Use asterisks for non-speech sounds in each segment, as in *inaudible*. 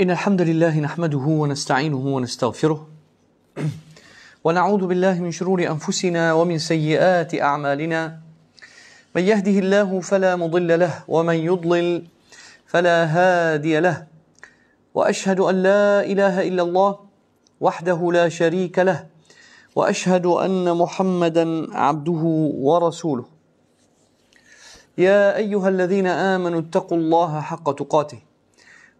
إن الحمد لله نحمده ونستعينه ونستغفره *clears throat* ونعوذ بالله من شرور أنفسنا ومن سيئات أعمالنا من يهده الله فلا مضل له ومن يضلل فلا هادي له وأشهد أن لا إله إلا الله وحده لا شريك له وأشهد أن محمدا عبده ورسوله يا أيها الذين آمنوا اتقوا الله حق تقاته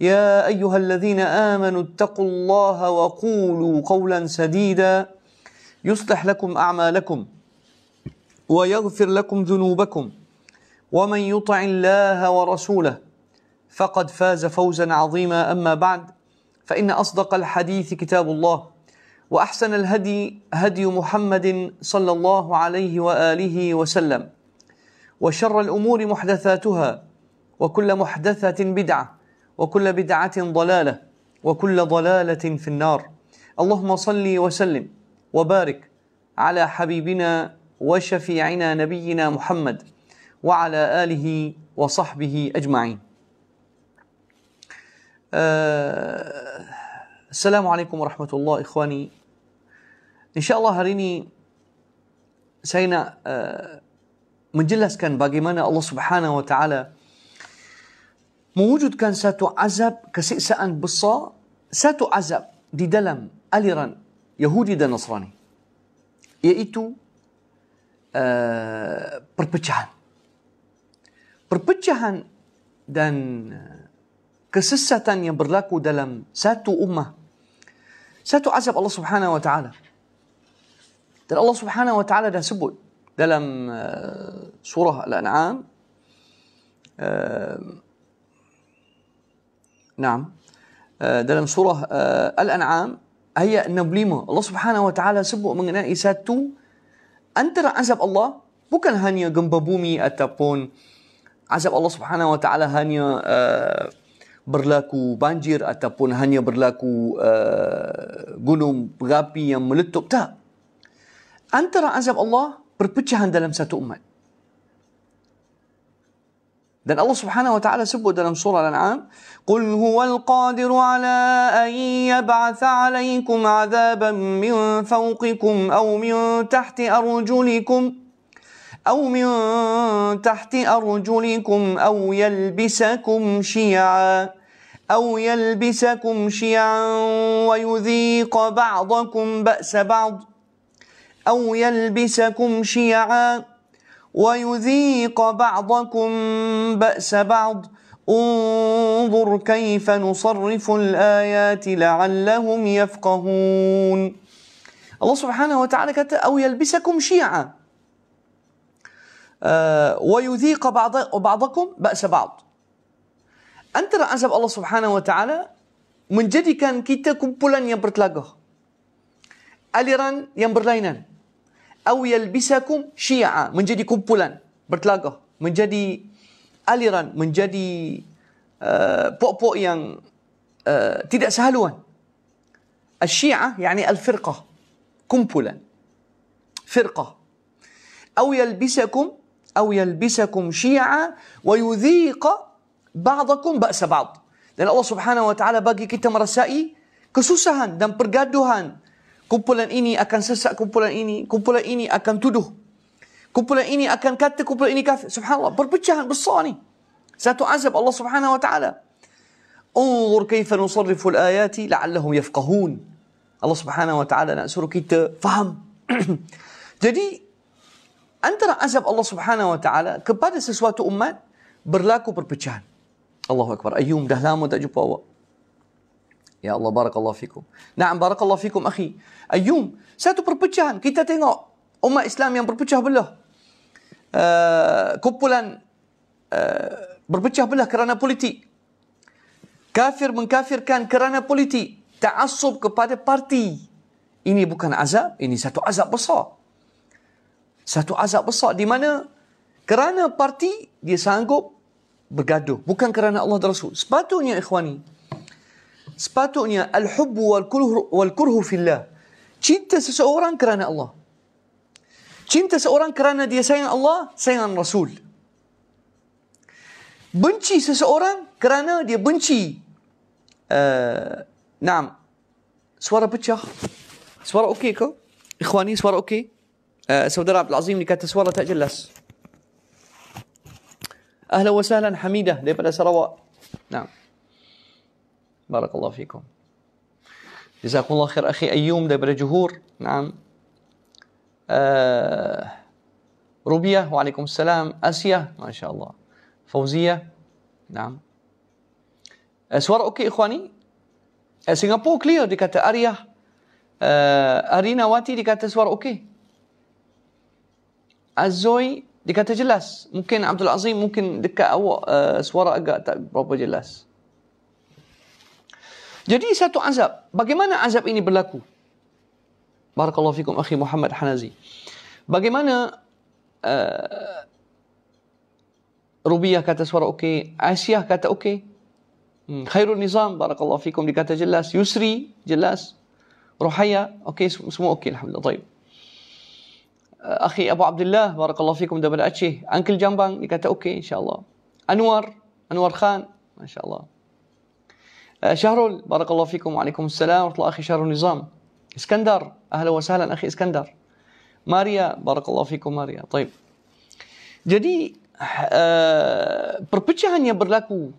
يا ايها الذين امنوا اتقوا الله وقولوا قولا سديدا يصلح لكم اعمالكم ويغفر لكم ذنوبكم ومن يطع الله ورسوله فقد فاز فوزا عظيما اما بعد فان اصدق الحديث كتاب الله واحسن الهدي هدي محمد صلى الله عليه واله وسلم وشر الامور محدثاتها وكل محدثه بدعه وكل بدعة ضلالة وكل ضلالة في النار اللهم صل وسلم وبارك على حبيبنا وشفيعنا نبينا محمد وعلى آله وصحبه أجمعين أه السلام عليكم ورحمة الله إخواني إن شاء الله هريني سينا آه nak uh, menjelaskan bagaimana Allah Subhanahu wa taala موجود كان ساتو عزب كسئسان بصا ساتو عزب دي دلم أليران يهودي دا نصراني يأيتو uh, perpecahan perpecahan dan kesesatan yang berlaku dalam satu ummah satu azab Allah Subhanahu wa taala dan Allah Subhanahu wa taala dah sebut dalam uh, surah al-an'am uh, Nah, eh, dalam surah eh, Al-An'am ayat 65 Allah Subhanahu wa taala sebut mengenai satu antara azab Allah bukan hanya gempa bumi ataupun azab Allah Subhanahu wa taala hanya eh, berlaku banjir ataupun hanya berlaku gunung berapi yang meletup tak antara azab Allah perpecahan dalam satu umat Dan الله سبحانه وتعالى ta'ala sebut dalam surah al قُلْ هُوَ الْقَادِرُ عَلَىٰ أَنْ يَبْعَثَ عَلَيْكُمْ عَذَابًا مِّن فَوْقِكُمْ أَوْ مِن تَحْتِ أَرْجُلِكُمْ أَوْ مِن تَحْتِ أَرْجُلِكُمْ أَوْ يَلْبِسَكُمْ شِيَعًا أَوْ يَلْبِسَكُمْ شِيَعًا وَيُذِيقَ بَعْضَكُمْ بَأْسَ بَعْضٍ أَوْ يَلْبِسَكُمْ شِيَعًا ويذيق بعضكم بأس بعض انظر كيف نصرف الآيات لعلهم يفقهون الله سبحانه وتعالى أو يلبسكم شيعة آه، ويذيق بعض بعضكم بأس بعض أنت رأسب الله سبحانه وتعالى من جدي كان كيتا كبولا يبرتلاقه أليران يبرلينان أو يلبسكم شيعا من جدي كمبولان برتلاقة من منجدي أليران منجدي بوء بوء يان تدأ سهلوان الشيعة يعني الفرقة كمبولان فرقة أو يلبسكم أو يلبسكم شيعا ويذيق بعضكم بأس بعض لأن الله سبحانه وتعالى باقي كتم رسائي كسوسهن دم برقادهن kumpulan ini akan sesak kumpulan ini, kumpulan ini akan tuduh. Kumpulan ini akan kata kumpulan ini kafir. Subhanallah, perpecahan besar ni. Satu azab Allah Subhanahu wa taala. Unzur kaifa nusarrifu al ayat la'allahum yafqahun. Allah Subhanahu wa taala nak suruh kita faham. *clears throat* Jadi antara azab Allah Subhanahu wa taala kepada sesuatu umat berlaku perpecahan. Allahu akbar. Ayum dah lama tak jumpa awak. Ya Allah barakallahu fikum. Naam barakallahu fikum akhi. Ayum, satu perpecahan kita tengok umat Islam yang berpecah belah. Uh, kumpulan uh, berpecah belah kerana politik. Kafir mengkafirkan kerana politik. Ta'assub kepada parti. Ini bukan azab, ini satu azab besar. Satu azab besar di mana kerana parti dia sanggup bergaduh. Bukan kerana Allah dan Rasul. Sepatutnya ikhwani, sepatutnya al-hubbu wal kulhu wal kurhu fillah. Cinta seseorang kerana Allah. Cinta seorang kerana dia sayang Allah, sayang Rasul. Benci seseorang kerana dia benci uh, Naam. Suara pecah. Suara okey ke? Ikhwani, suara okey? Uh, saudara Abdul Azim ni kata suara tak jelas. Ahlan wa sahlan Hamidah daripada Sarawak. Naam. بارك الله فيكم جزاكم الله خير أخي أيوم دبر جهور نعم آه روبيا وعليكم السلام آسيا ما شاء الله فوزية نعم أسوار آه، أوكي إخواني آه، سنغافورة كليو دي كاتا أريا آه أرينا واتي دي كاتا سوار أوكي أزوي دي كاتا جلاس ممكن عبد العظيم ممكن دكا أو آه سوار أقا تأبرو جلاس Jadi satu azab. Bagaimana azab ini berlaku? Barakallahu fikum akhi Muhammad Hanazi. Bagaimana uh, Rubiah kata suara okey, Aisyah kata okey. Hmm. Khairul Nizam, Barakallahu fikum dikata jelas. Yusri, jelas. Ruhaya, okey, semua okey. Alhamdulillah, baik. Uh, eh, akhi Abu Abdullah, Barakallahu fikum daripada Aceh. Uncle Jambang, dikata okey, insyaAllah. Anwar, Anwar Khan, insyaAllah. آه، شهرول بارك الله فيكم وعليكم السلام ورحمه الله اخي شهر النظام اسكندر اهلا وسهلا اخي اسكندر ماريا بارك الله فيكم ماريا طيب جدي آه، perpecahan yang berlaku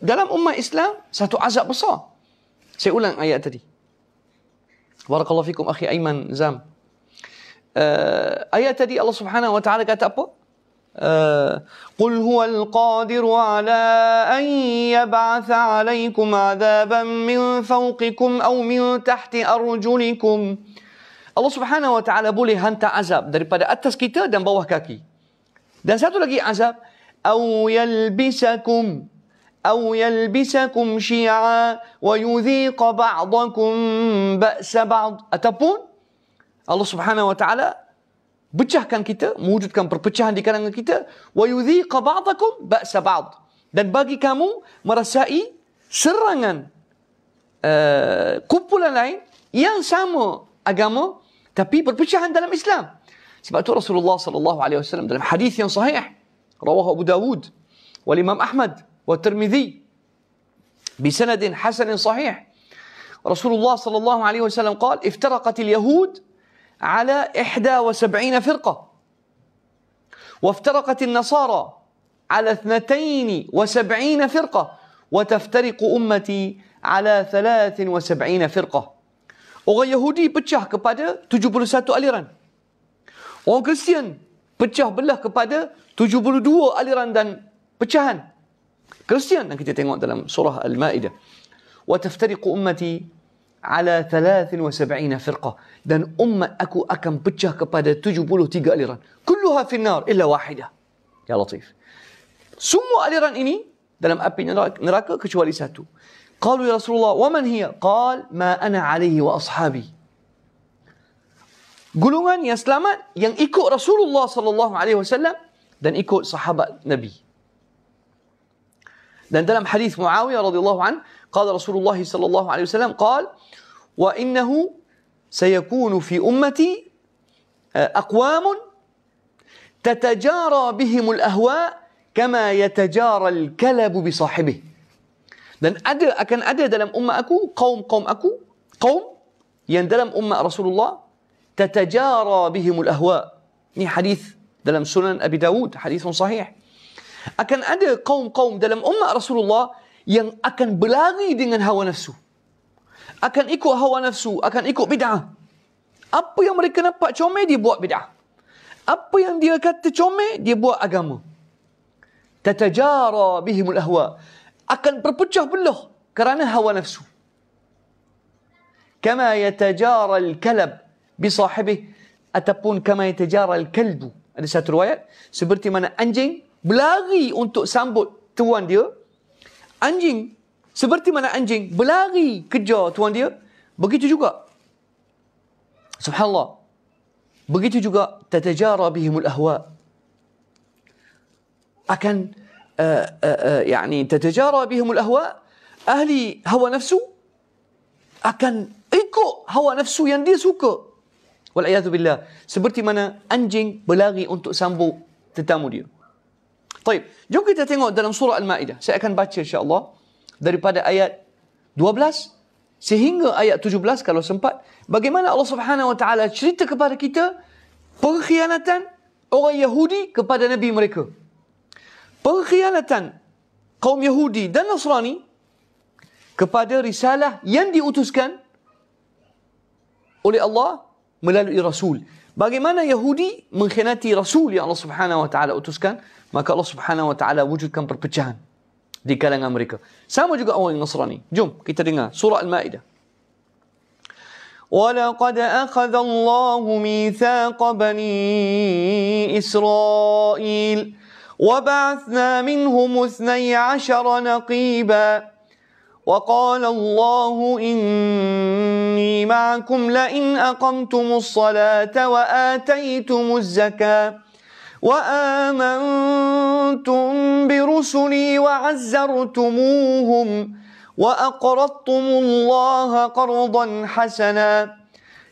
dalam umat Islam satu azab besar saya ulang ayat بارك الله فيكم اخي ايمن زام آه ايات تدي الله سبحانه وتعالى قالت ابو آه، قل هو القادر على أن يبعث عليكم عذابا من فوقكم أو من تحت أرجلكم الله سبحانه وتعالى boleh hantar azab daripada atas kita dan bawah kaki. Dan satu lagi azab, أو يلبسكم أو يلبسكم شيعا ويذيق بعضكم بأس بعض. أتبون الله سبحانه وتعالى pecahkan kita, mewujudkan perpecahan di kalangan kita, wa yudhiqa ba'dakum ba'sa ba'd. Dan bagi kamu merasai serangan uh, kumpulan lain yang sama agama tapi perpecahan dalam Islam. Sebab itu Rasulullah sallallahu alaihi wasallam dalam hadis yang sahih rawahu Abu Dawud wal Imam Ahmad wa Tirmizi بسند حسن صحيح رسول الله صلى الله عليه وسلم قال افترقت اليهود على 71 فرقة وافترقت النصارى على 72 فرقة وتفترق أمتي على 73 فرqah. Orang Yahudi pecah kepada 71 aliran. Orang Kristian pecah belah kepada 72 aliran dan pecahan. Kristian yang kita tengok dalam surah Al-Maidah. وتفترق أمتي ala 73 firqah dan umat aku akan pecah kepada 73 aliran kulluha fi nar illa wahidah ya latif semua aliran ini dalam api neraka kecuali satu qalu ya rasulullah wa man hiya qal ma ana alayhi wa ashabi golongan yang selamat yang ikut rasulullah sallallahu alaihi wasallam dan ikut sahabat nabi dan dalam hadis muawiyah radhiyallahu anhu قال رسول الله صلى الله عليه وسلم قال وإنه سيكون في أمتي أقوام تتجارى بهم الahwa kama yatajara al-kalabu bi sahibi. Dan ada akan ada dalam umat aku kaum-kaum aku, kaum yang dalam umat Rasulullah tatajara bihim al-ahwa. Ini hadis dalam Sunan Abi Dawud, hadis yang sahih. Akan ada kaum-kaum dalam umat Rasulullah yang akan berlari dengan hawa nafsu. Akan ikut hawa nafsu, akan ikut bid'ah. Apa yang mereka nampak comel, dia buat bid'ah. Apa yang dia kata comel, dia buat agama. Tatajara bihimul ahwa. Akan berpecah belah kerana hawa nafsu. Kama yatajara al-kalab bisahibih. Ataupun kama yatajara al-kalbu. Ada satu riwayat. Seperti mana anjing berlari untuk sambut tuan dia, anjing seperti mana anjing berlari kejar tuan dia begitu juga subhanallah begitu juga tatajara bihimul ahwa akan uh, uh, uh, yani tatajara bihimul ahwa ahli hawa nafsu akan ikut hawa nafsu yang dia suka wal billah seperti mana anjing berlari untuk sambut tetamu dia Baik, jom kita tengok dalam surah Al-Ma'idah. Saya akan baca insya Allah, daripada ayat 12 sehingga ayat 17 kalau sempat. Bagaimana Allah Subhanahu Wa Taala cerita kepada kita pengkhianatan orang Yahudi kepada Nabi mereka. Pengkhianatan kaum Yahudi dan Nasrani kepada risalah yang diutuskan oleh Allah melalui Rasul. Bagaimana Yahudi mengkhianati Rasul yang Allah Subhanahu Wa Taala utuskan Maka Allah Subhanahu Wa Taala wujudkan perpecahan di kalangan mereka. Sama juga orang Nasrani. Jom kita dengar surah Al-Maidah. ولقد أخذ الله ميثاق بني إسرائيل وبعثنا منهم اثني عشر نقيباً وقال الله إني معكم لئن أقمتم الصلاة وآتيتم الزكاة وآمنتم برسلي وعزرتموهم وأقرضتم الله قرضا حسنا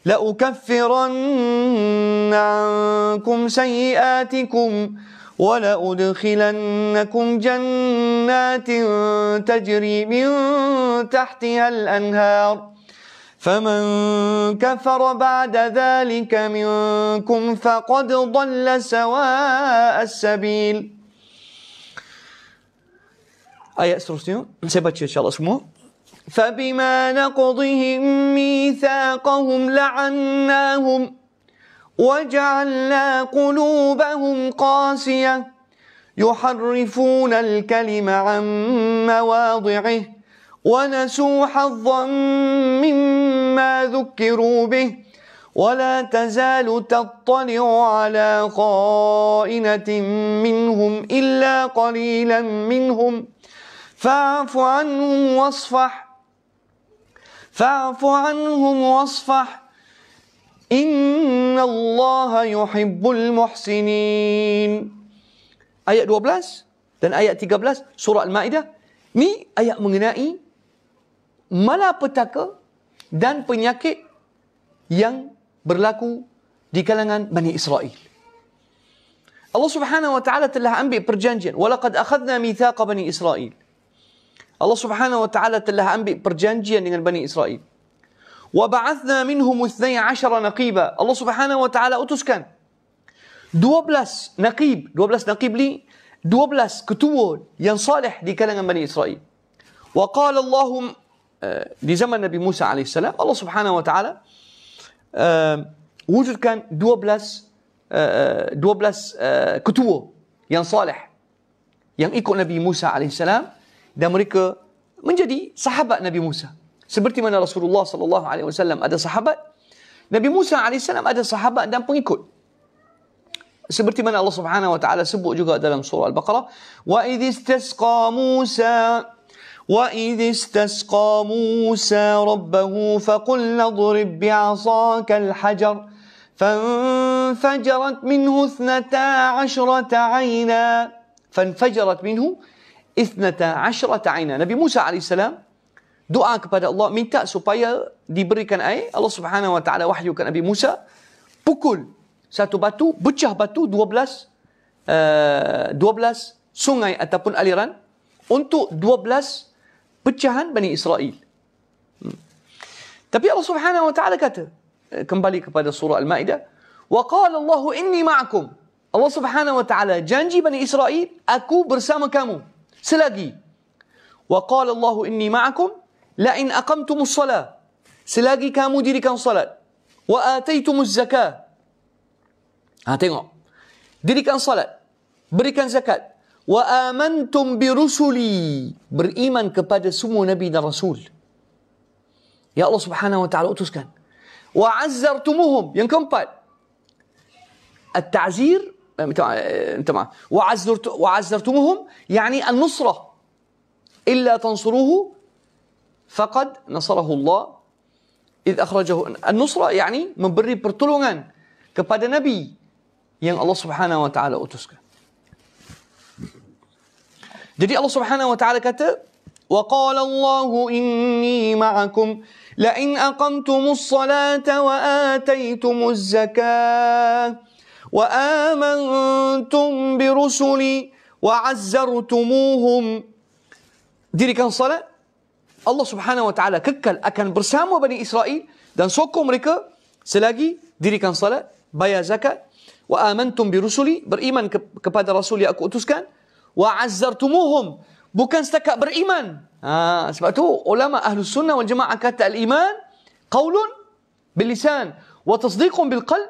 لأكفرن عنكم سيئاتكم ولأدخلنكم جنات تجري من تحتها الأنهار فمن كفر بعد ذلك منكم فقد ضل سواء السبيل Ayat آية seterusnya ان شاء الله semua. فبما نقضهم ميثاقهم لعناهم وجعلنا قلوبهم قاسية يحرفون الكلم عن مواضعه ونسوا حظا مما ذكروا به ولا تزال تطلع على خائنة منهم إلا قليلا منهم فاعف عنهم واصفح فاعف عنهم واصفح إن الله يحب المحسنين آية 12 dan ayat 13 surah Al-Maidah. Ni ayat mengenai malapetaka dan penyakit yang berlaku di kalangan Bani Israel. Allah Subhanahu wa taala telah ambil perjanjian, "Walaqad akhadna mithaqa Bani Israel." Allah Subhanahu wa taala telah ambil perjanjian dengan Bani Israel. "Wab'athna minhum 12 naqiba." Allah Subhanahu wa taala utuskan 12 naqib, 12 naqib ni 12 ketua yang saleh di kalangan Bani Israel. Wa qala Allahumma Eh, di zaman Nabi Musa alaihissalam Allah Subhanahu wa taala uh, wujudkan 12 uh, 12 uh, ketua yang saleh yang ikut Nabi Musa alaihissalam dan mereka menjadi sahabat Nabi Musa seperti mana Rasulullah sallallahu alaihi wasallam ada sahabat Nabi Musa alaihissalam ada sahabat dan pengikut seperti mana Allah Subhanahu wa taala sebut juga dalam surah al-Baqarah wa idh istasqa Musa وإذ استسقى موسى ربه فقلنا اضرب بعصاك الحجر فانفجرت منه اثنتا عشرة عينا فانفجرت منه اثنتا عشرة عينا نبي موسى عليه السلام دعاء kepada الله minta supaya diberikan أي الله سبحانه وتعالى وحي كان أبي موسى pukul satu batu pecah batu 12 12 eh, sungai ataupun aliran untuk 12 pecahan Bani Israel. Hmm. Tapi Allah Subhanahu wa taala kata eh, kembali kepada surah Al-Maidah, "Wa qala Allahu inni ma'akum." Allah Subhanahu wa taala janji Bani Israel, "Aku bersama kamu selagi." "Wa qala Allahu inni ma'akum la in aqamtumus shalah." Selagi kamu dirikan salat. "Wa ataitumuz zakah." Ha tengok. Dirikan salat, berikan zakat, وآمنتم برسلي بريمان kepada سمو نبي dan رسول يا الله سبحانه وتعالى أتسكن وعزرتمهم yang keempat التعزير آه، تمام آه، وعزرت وعزرتموهم يعني النصرة إلا تنصروه فقد نصره الله إذ أخرجه النصرة يعني من بري pertolongan kepada نبي yang الله سبحانه وتعالى أتسكن Jadi Allah Subhanahu wa taala kata "Wa qala Allahu inni ma'akum وقال الله إني معكم لئن أقمتم الصلاة وآتيتم الزكاة وآمنتم برسلي وعزرتموهم dirikan salat Allah Subhanahu wa taala kekal akan bersama Bani Israel dan sokong mereka selagi dirikan salat bayar zakat wa amantum bi rusuli, beriman ke, kepada rasul yang aku utuskan وعزرتموهم bukan setakat beriman. Ha, sebab tu ulama ahlu sunnah wal jamaah kata al-iman qawlun bilisan wa tasdiqun bil qalb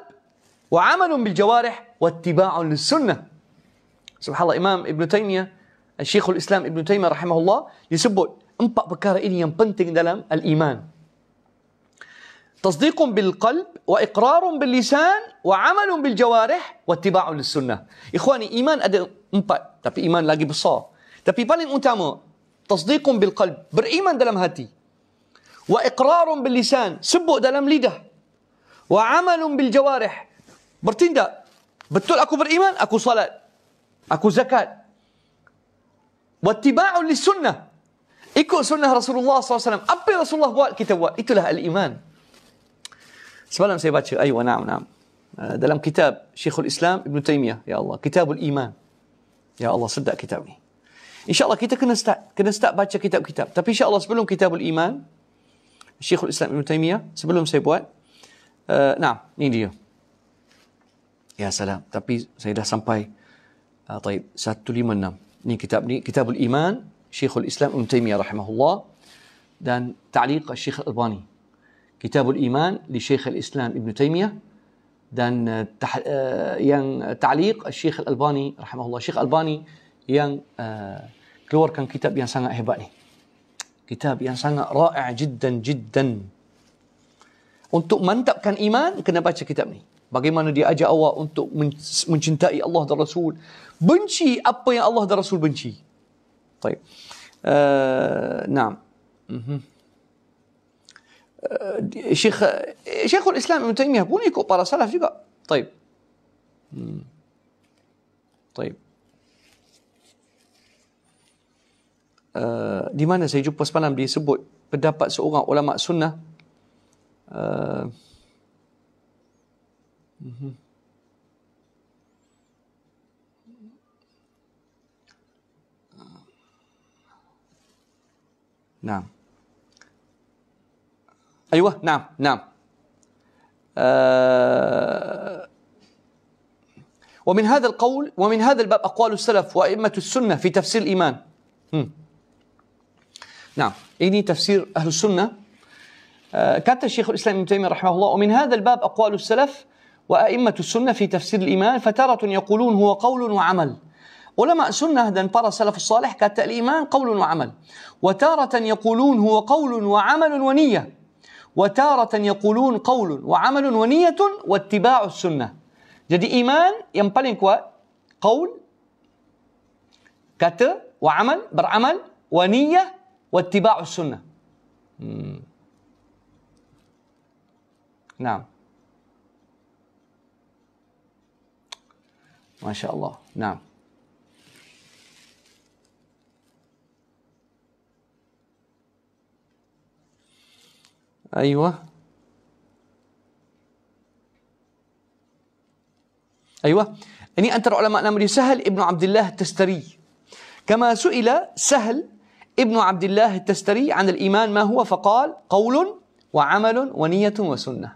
wa amalun bil jawarih wa ittiba'un lis sunnah. Subhanallah Imam Ibn Taymiyah Syekhul Islam Ibn Taymiyah rahimahullah disebut empat perkara ini yang penting dalam al-iman. تصديق بالقلب واقرار باللسان وعمل بالجوارح واتباع للسنه اخواني ايمان ada empat tapi iman lagi besar tapi paling utama تصديق بالقلب beriman dalam hati واقرار باللسان sebut dalam lidah وعمل بالجوارح bertindak betul aku beriman aku salat aku zakat واتباع للسنه ikut sunnah Rasulullah SAW apa yang Rasulullah buat kita buat itulah al-iman سلام سيباتشي ايوه نعم نعم دلم كتاب شيخ الاسلام ابن تيميه يا الله كتاب الايمان يا الله صدق كتابي ان شاء الله كتاب كنا استا كنا استا باتشا كتاب كتاب طب ان شاء الله سبلهم كتاب الايمان شيخ الاسلام ابن تيميه سبلهم سيبوات نعم ني يا سلام tapi saya سامباي sampai آه طيب 156 ني كتاب ني كتاب الايمان شيخ الاسلام ابن تيميه رحمه الله dan تعليق الشيخ الالباني Kitabul Iman di Syekh Al-Islam Ibn Taymiyah dan uh, tah, uh, yang ta'liq Syekh Al-Albani rahimahullah Syekh Al-Albani yang uh, keluarkan kitab yang sangat hebat ni. Kitab yang sangat ra'i' jiddan jiddan. Untuk mantapkan iman kena baca kitab ni. Bagaimana dia ajak awak untuk mencintai Allah dan Rasul, benci apa yang Allah dan Rasul benci. Baik. Uh, nah. Mhm. Uh-huh. شيخ شيخ الاسلام ابن تيميه بني كبار سلف يقع طيب طيب Uh, di mana saya jumpa semalam disebut pendapat seorang ulama sunnah uh, uh أيوه نعم نعم آه ومن هذا القول ومن هذا الباب أقوال السلف وأئمة السنة في تفسير الإيمان نعم إني تفسير أهل السنة آه كتب شيخ الإسلام ابن تيمية رحمه الله ومن هذا الباب أقوال السلف وأئمة السنة في تفسير الإيمان فتارة يقولون هو قول وعمل علماء السنة dan para السلف الصالح كانت الإيمان قول وعمل وتارة يقولون هو قول وعمل ونية وتارة يقولون قول وعمل ونية واتباع السنة جدي إيمان ينبلن كوا قول كت وعمل برعمل ونية واتباع السنة نعم ما شاء الله نعم ايوه ايوه اني انت العلماء الامر سهل ابن عبد الله التستري كما سئل سهل ابن عبد الله التستري عن الايمان ما هو فقال قول وعمل ونيه وسنه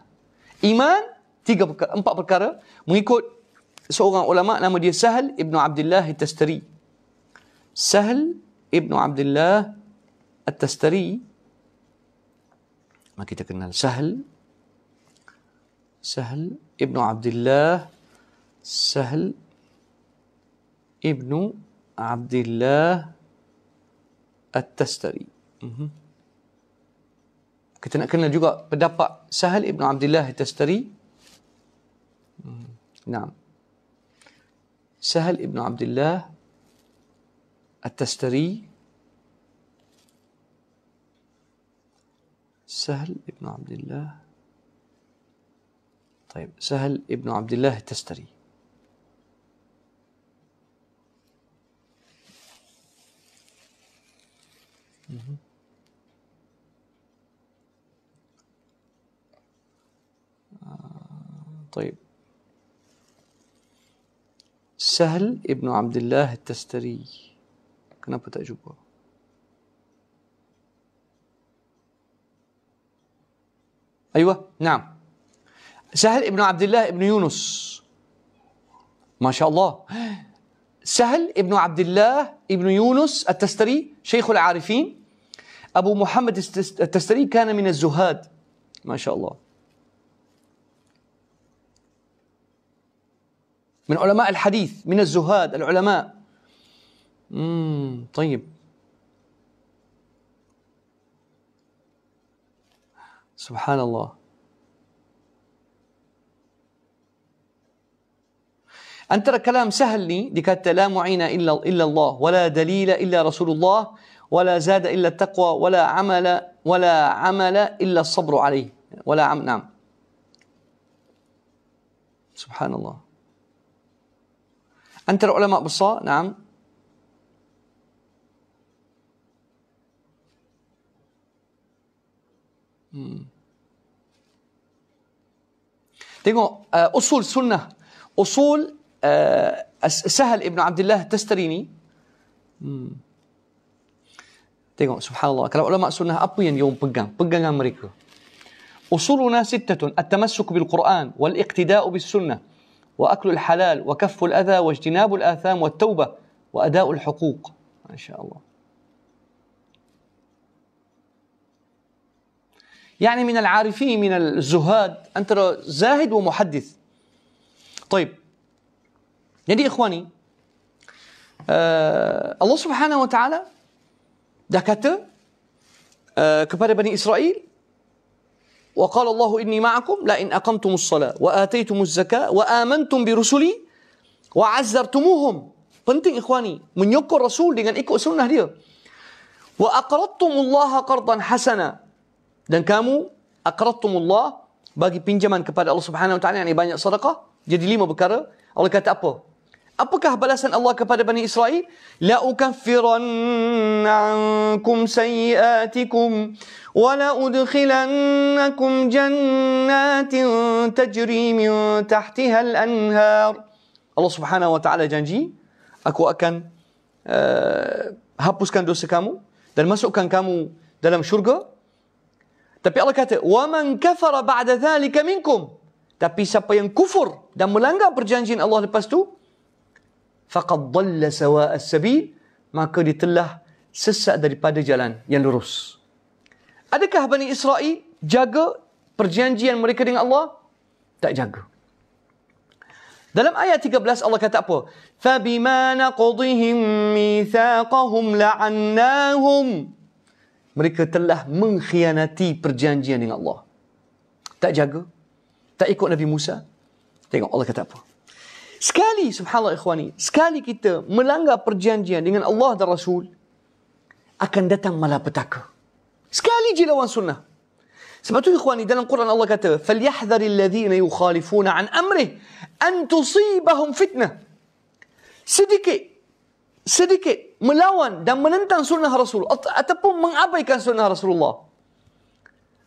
ايمان تيجا امبا بكره ميكوت سوغا علماء الامر سهل ابن عبد الله التستري سهل ابن عبد الله التستري Maka kita kenal Sahl. Sahl Ibnu Abdullah Sahl Ibnu Abdullah At-Tastari. Mm-hmm. Kita nak kenal juga pendapat Sahl Ibnu Abdullah At-Tastari. Mm. Naam. Sahl Ibnu Abdullah At-Tastari. سهل ابن عبد الله طيب سهل ابن عبد الله التستري آه، طيب سهل ابن عبد الله التستري كنا بتأجبه أيوة نعم سهل ابن عبد الله ابن يونس ما شاء الله سهل ابن عبد الله ابن يونس التستري شيخ العارفين أبو محمد التستري كان من الزهاد ما شاء الله من علماء الحديث من الزهاد العلماء مم طيب سبحان الله أن ترى كلام سهل لي دكات لا معين إلا, إلا الله ولا دليل إلا رسول الله ولا زاد إلا التقوى ولا عمل ولا عمل إلا الصبر عليه ولا عم نعم سبحان الله أنت العلماء بالصاء نعم تقول آه، أصول سنة أصول آه، سهل ابن عبد الله تستريني تقول سبحان الله كلام علماء سنة أبين يوم بقان بقان أمريكا أصولنا ستة التمسك بالقرآن والاقتداء بالسنة وأكل الحلال وكف الأذى واجتناب الآثام والتوبة وأداء الحقوق ما شاء الله يعني من العارفين من الزهاد انت زاهد ومحدث طيب يعني اخواني آه الله سبحانه وتعالى دكت آه كبار بني اسرائيل وقال الله اني معكم لئن اقمتم الصلاه واتيتم الزكاه وامنتم برسلي وعزرتموهم penting ikhwani menyokong rasul dengan ikut sunnah dia wa aqradtum Allah qardan hasana dan kamu aqradtumullah bagi pinjaman kepada Allah Subhanahu Wa Taala yang banyak sedekah jadi lima perkara Allah kata apa apakah balasan Allah kepada Bani Israel la ukaffiranna ankum sayiatikum wa la udkhilannakum jannatin tajri min tahtiha al-anhar Allah Subhanahu Wa Taala janji aku akan uh, hapuskan dosa kamu dan masukkan kamu dalam syurga tapi Allah kata, "Waman kafara ba'da dhalika minkum." Tapi siapa yang kufur dan melanggar perjanjian Allah lepas tu, faqad dhalla sawa'as sabil, maka dia telah sesat daripada jalan yang lurus. Adakah Bani Israel jaga perjanjian mereka dengan Allah? Tak jaga. Dalam ayat 13 Allah kata apa? فَبِمَا نَقُضِهِمْ مِيثَاقَهُمْ لَعَنَّاهُمْ mereka telah mengkhianati perjanjian dengan Allah. Tak jaga, tak ikut Nabi Musa. Tengok Allah kata apa. Sekali, subhanallah ikhwani, sekali kita melanggar perjanjian dengan Allah dan Rasul, akan datang malapetaka. Sekali je lawan sunnah. Sebab tu ikhwani, dalam Quran Allah kata, فَلْيَحْذَرِ الَّذِينَ يُخَالِفُونَ an أَمْرِهِ an تُصِيبَهُمْ fitnah." Sedikit sedikit melawan dan menentang sunnah Rasul ataupun mengabaikan sunnah Rasulullah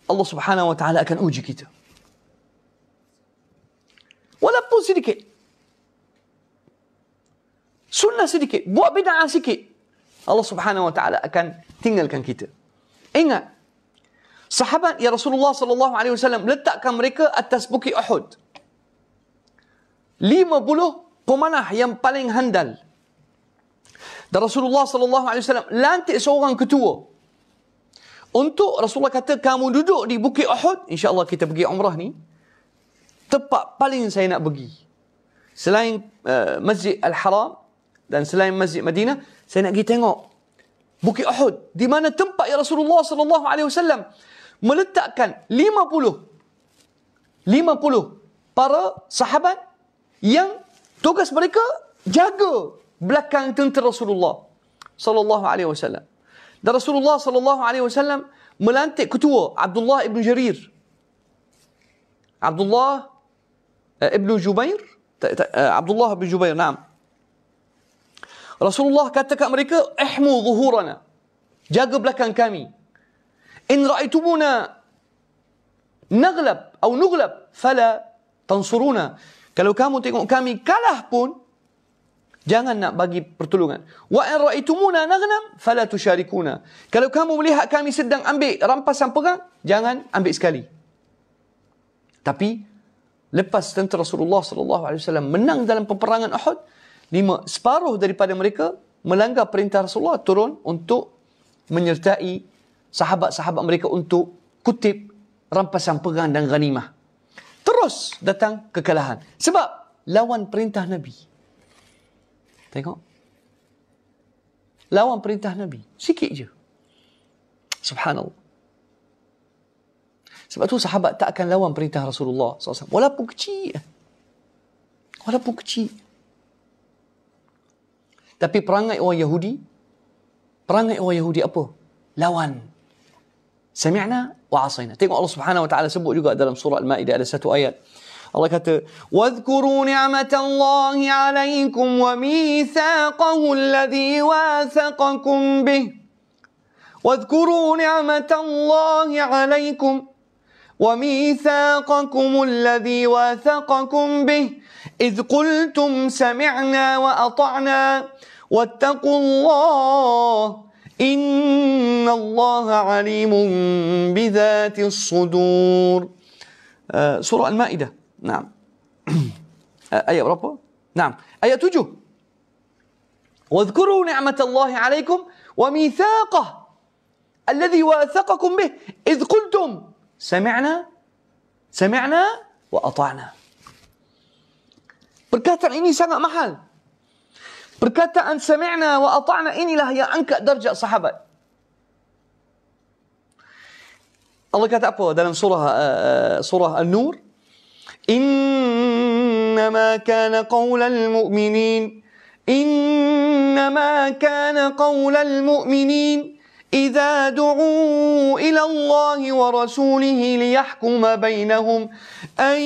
Allah Subhanahu wa taala akan uji kita walaupun sedikit sunnah sedikit buat bid'ah sikit Allah Subhanahu wa taala akan tinggalkan kita ingat sahabat ya Rasulullah sallallahu alaihi wasallam letakkan mereka atas bukit Uhud 50 pemanah yang paling handal dan Rasulullah sallallahu alaihi wasallam lantik seorang ketua. Untuk Rasulullah kata kamu duduk di Bukit Uhud, insya-Allah kita pergi umrah ni. Tempat paling saya nak pergi. Selain uh, Masjid Al-Haram dan selain Masjid Madinah, saya nak pergi tengok Bukit Uhud. Di mana tempat ya Rasulullah sallallahu alaihi wasallam meletakkan 50 50 para sahabat yang tugas mereka jaga بلا كان تنت رسول الله صلى الله عليه وسلم ده رسول الله صلى الله عليه وسلم ملانت كتوه عبد الله ابن جرير عبد الله ابن جبير عبد الله بن جبير نعم رسول الله كاتك أمريكا احموا ظهورنا جاقب لك كامي إن رأيتمونا نغلب أو نغلب فلا تنصرونا كلو كامو كامي kami kalah Jangan nak bagi pertolongan. Wa in ra'aytumuna naghnam fala tusharikuna. Kalau kamu melihat kami sedang ambil rampasan perang, jangan ambil sekali. Tapi lepas tentera Rasulullah sallallahu alaihi wasallam menang dalam peperangan Uhud, lima separuh daripada mereka melanggar perintah Rasulullah turun untuk menyertai sahabat-sahabat mereka untuk kutip rampasan perang dan ghanimah. Terus datang kekalahan. Sebab lawan perintah Nabi. Tengok. Lawan perintah Nabi. Sikit je. Subhanallah. Sebab tu sahabat tak akan lawan perintah Rasulullah SAW. Walaupun kecil. Walaupun kecil. Tapi perangai orang Yahudi. Perangai orang Yahudi apa? Lawan. Sami'na wa Tengok Allah Subhanahu Wa Taala sebut juga dalam surah Al-Ma'idah ada satu ayat. الله كاتب واذكروا نعمة الله عليكم وميثاقه الذي واثقكم به واذكروا نعمة الله عليكم وميثاقكم الذي واثقكم به إذ قلتم سمعنا وأطعنا واتقوا الله إن الله عليم بذات الصدور آه، سورة المائدة نعم أي أوروبا نعم أي توجه واذكروا نعمة الله عليكم وميثاقه الذي واثقكم به إذ قلتم سمعنا سمعنا وأطعنا إني سمع محل mahal أن سمعنا وأطعنا inilah yang angkat درجة صحابة الله كتب apa dalam surah uh, النور إنما كان قول المؤمنين إنما كان قول المؤمنين إذا دعوا إلى الله ورسوله ليحكم بينهم أن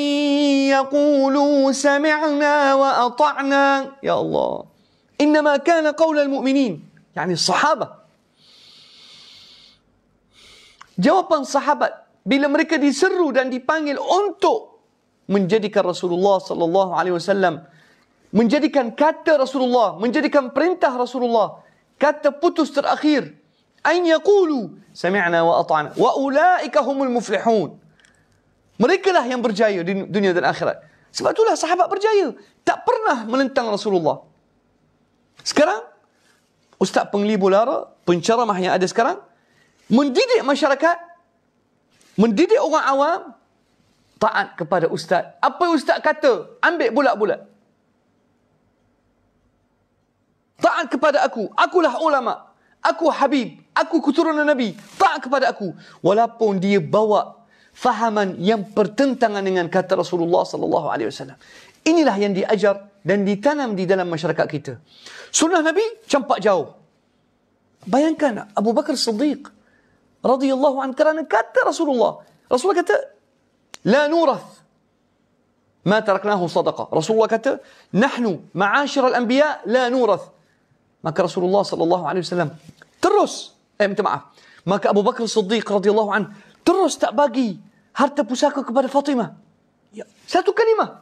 يقولوا سمعنا وأطعنا يا الله إنما كان قول المؤمنين يعني الصحابة Jawapan sahabat bila mereka diseru dan dipanggil untuk menjadikan Rasulullah sallallahu alaihi wasallam menjadikan kata Rasulullah, menjadikan perintah Rasulullah kata putus terakhir ain yaqulu sami'na wa ata'na wa ulaika humul muflihun. Mereka lah yang berjaya di dunia dan akhirat. Sebab itulah sahabat berjaya. Tak pernah menentang Rasulullah. Sekarang, Ustaz Penglibu Lara, penceramah yang ada sekarang, mendidik masyarakat, mendidik orang awam, taat kepada ustaz. Apa ustaz kata? Ambil bulat-bulat. Taat kepada aku. Akulah ulama. Aku habib. Aku keturunan Nabi. Taat kepada aku. Walaupun dia bawa fahaman yang bertentangan dengan kata Rasulullah sallallahu alaihi wasallam. Inilah yang diajar dan ditanam di dalam masyarakat kita. Sunnah Nabi campak jauh. Bayangkan Abu Bakar Siddiq radhiyallahu anhu kerana kata Rasulullah. Rasulullah kata لا نورث ما تركناه صدقة رسول الله كتب نحن معاشر الأنبياء لا نورث ما رسول الله صلى الله عليه وسلم ترس أي متى معه ما أبو بكر الصديق رضي الله عنه ترس تأباقي هرت بساكو كبر فاطمة ساتو كلمة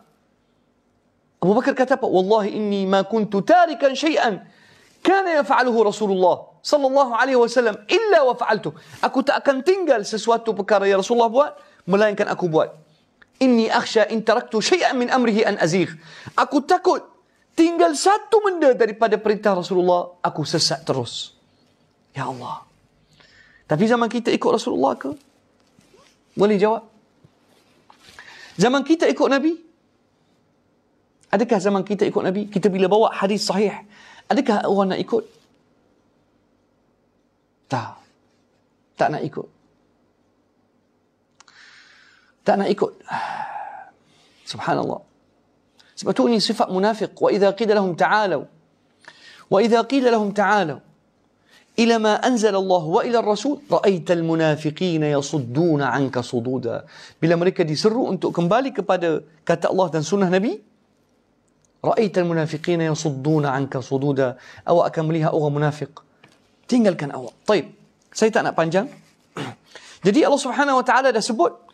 أبو بكر كتب والله إني ما كنت تاركا شيئا كان يفعله رسول الله صلى الله عليه وسلم إلا وفعلته أكو تأكن تنقل سسواتو بكار يا رسول الله بوان melainkan aku buat. Inni akhsha in taraktu shay'an min amrihi an azig. Aku takut tinggal satu benda daripada perintah Rasulullah aku sesat terus. Ya Allah. Tapi zaman kita ikut Rasulullah ke? Boleh jawab? Zaman kita ikut Nabi? Adakah zaman kita ikut Nabi? Kita bila bawa hadis sahih, adakah orang nak ikut? Tak. Tak nak ikut. تانا إيكون سبحان الله سبتوني صفة منافق وإذا قيل لهم تعالوا وإذا قيل لهم تعالوا إلى ما أنزل الله وإلى الرسول رأيت المنافقين يصدون عنك صدودا بلا مريكا دي سروا أنتو كمبالي كبادة كتا الله دان سنة نبي رأيت المنافقين يصدون عنك صدودا أو أكمليها أغا منافق تنقل كان أو طيب سيتأنا بانجان جدي الله سبحانه وتعالى ده سبول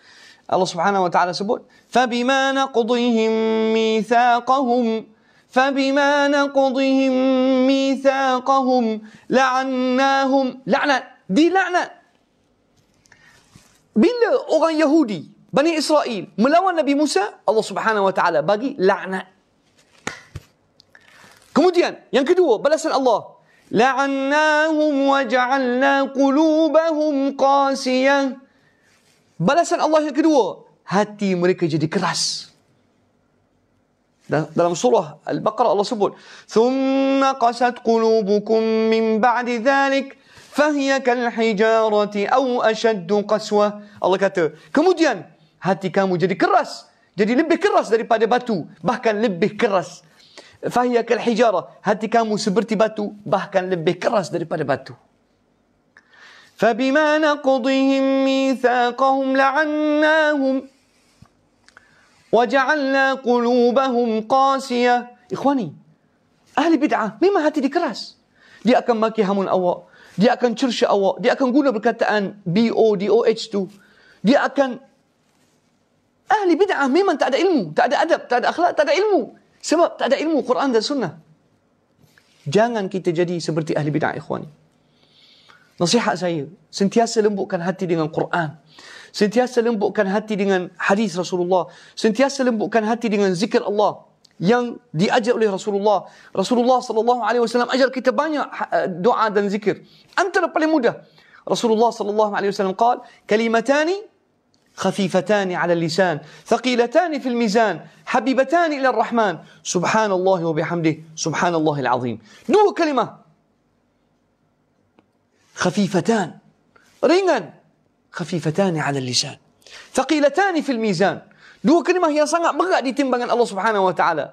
Allah Subhanahu wa taala sebut fabima naqdihim mithaqahum fabima naqdihim mithaqahum la'annahum la'nat dilaknat bila orang Yahudi Bani Israel melawan Nabi Musa Allah Subhanahu wa taala bagi laknat kemudian yang kedua balasan Allah la'annahum waja'alna qulubahum qasiyah Balasan Allah yang kedua, hati mereka jadi keras. Dalam surah Al-Baqarah Allah sebut, "Tsumma qasat qulubukum min ba'di dhalik" فَهِيَ كَالْحِجَارَةِ أَوْ أَشَدُّ قَسْوَةِ Allah kata, kemudian hati kamu jadi keras. Jadi lebih keras daripada batu. Bahkan lebih keras. فَهِيَ كَالْحِجَارَةِ Hati kamu seperti batu. Bahkan lebih keras daripada batu. فبما نقضهم ميثاقهم لعناهم وجعلنا قلوبهم قاسية إخواني أهل بدعة مما هاتي دي كراس دي أكن ماكي همون أو دي أكن شرش أو دي أكن قولوا بركات أن بي أو دي أو إتش تو دي أكن أهل بدعة مما تعد علم تعد أدب تعد أخلاق تعد علم سبب تعد علم قرآن ده سنة جangan kita jadi seperti ahli bid'ah إخواني Nasihat saya, sentiasa lembutkan hati dengan Quran. Sentiasa lembutkan hati dengan hadis Rasulullah. Sentiasa lembutkan hati dengan zikir Allah yang diajar oleh Rasulullah. Rasulullah sallallahu alaihi wasallam ajar kita banyak doa dan zikir. Antara paling mudah Rasulullah sallallahu alaihi wasallam قال كلمتان خفيفتان على اللسان ثقيلتان في الميزان حبيبتان إلى الرحمن سبحان الله وبحمده سبحان الله العظيم دو كلمة خفيفتان ringan خفيفتان على اللسان ثقيلتان في الميزان dua kalimah yang sangat berat di timbangan Allah Subhanahu wa taala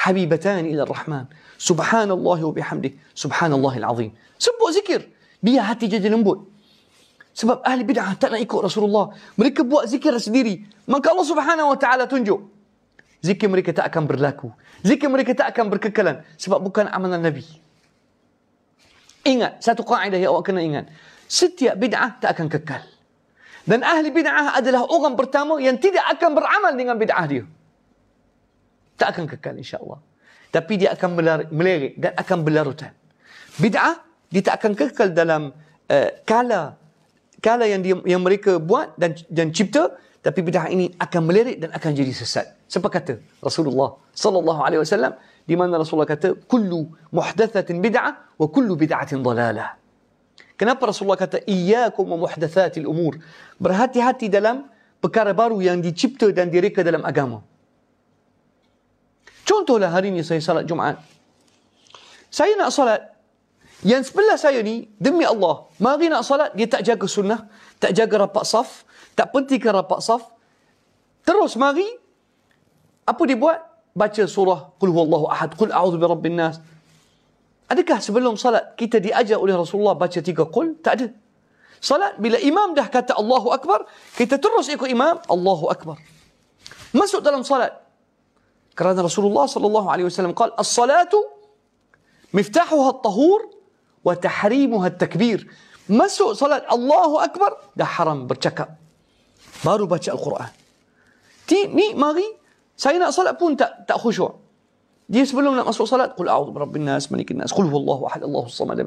حبيبتان الى الرحمن سبحان الله وبحمده سبحان الله العظيم sebut zikir dia hati jadi lembut sebab ahli bidah tak nak ikut Rasulullah mereka buat zikir sendiri maka Allah Subhanahu wa taala tunjuk zikir mereka tak akan berlaku zikir mereka tak akan berkekalan sebab bukan amalan nabi Ingat, satu kaedah yang awak kena ingat. Setiap bid'ah tak akan kekal. Dan ahli bid'ah adalah orang pertama yang tidak akan beramal dengan bid'ah dia. Tak akan kekal insya Allah. Tapi dia akan melirik dan akan berlarutan. Bid'ah, dia tak akan kekal dalam uh, kala kala yang dia, yang mereka buat dan dan cipta tapi bidah ini akan melirik dan akan jadi sesat. Siapa Rasulullah sallallahu alaihi wasallam di mana Rasulullah kata kullu muhdatsatin bid'ah wa kullu bid'atin dalalah. Kenapa Rasulullah kata iyyakum wa muhdatsatil umur? Berhati-hati dalam perkara baru yang dicipta dan direka dalam agama. Contohlah hari ini saya salat Jumaat. Saya nak salat yang sebelah saya ni demi Allah, mari nak salat dia tak jaga sunnah, tak jaga rapat saf, tak pentingkan rapat saf. Terus mari apa dia buat? baca surah Qul huwallahu ahad, Qul a'udzu rabbin nas. Adakah sebelum salat kita diajar oleh Rasulullah baca tiga qul? Tak ada. Salat bila imam dah kata Allahu akbar, kita terus ikut imam Allahu akbar. Masuk dalam salat. Kerana Rasulullah sallallahu alaihi wasallam qala as-salatu miftahuha at-tahur wa tahrimuha at-takbir. Masuk salat Allahu akbar dah haram bercakap. Baru baca al-Quran. Ni mari Saya nak solat pun tak tak khusyuk. Dia sebelum nak masuk solat, Qul a'udhu birabbin nas, malikin nas, Qul huwallahu ahad, Allahus samad.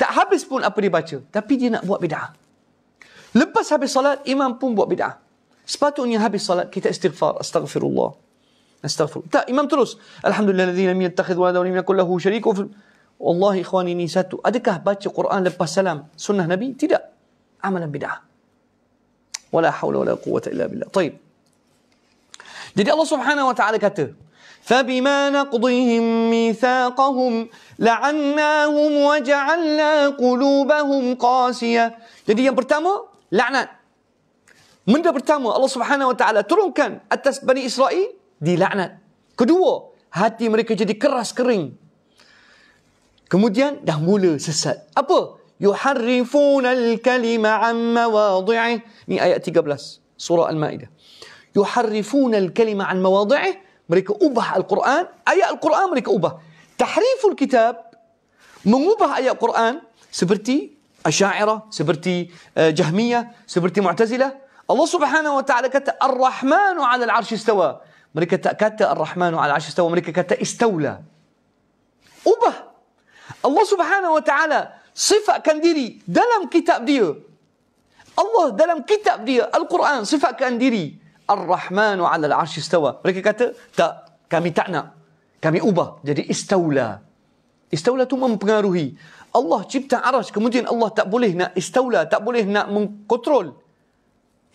Tak habis pun apa dia baca. Tapi dia nak buat bid'ah. Lepas habis solat, imam pun buat bid'ah. Sepatutnya habis solat, kita istighfar. Astaghfirullah. استغفر تا امام تروس الحمد لله الذي لم يتخذ ولدا ولم يكن له شريك في والله اخواني نسات Adakah baca قران لبا سلام سنه نبي Tidak. Amalan bid'ah. ولا حول ولا قوه الا بالله طيب Jadi Allah Subhanahu wa taala kata, فبما نقضهم ميثاقهم لعناهم وجعلنا قلوبهم قاسية Jadi yang pertama, laknat. Benda pertama Allah Subhanahu Wa Taala turunkan atas Bani Israel, dilaknat. Kedua, hati mereka jadi keras kering. Kemudian dah mula sesat. Apa? Yuharrifuna al-kalima amma wadi'ih. Ni ayat 13, surah Al-Ma'idah. يحرفون الكلمة عن مواضعه مريكا أوبه القرآن أي القرآن مريكا أوبه تحريف الكتاب مموبه أي القرآن سبرتي أشاعرة سبرتي آه، جهمية سبرتي معتزلة الله سبحانه وتعالى كتا الرحمن على العرش استوى مريكا كتا الرحمن على العرش استوى مريكا كتا استولى أوبه الله سبحانه وتعالى صفة كان ديري دلم كتاب ديو الله دلم كتاب ديو القرآن صفة كان ديري Ar-Rahman 'ala al-'arsy istawa. Mereka kata, tak kami tak nak. Kami ubah jadi istaula. Istaula tu mempengaruhi. Allah cipta arash. Kemudian Allah tak boleh nak istaula. Tak boleh nak mengkontrol.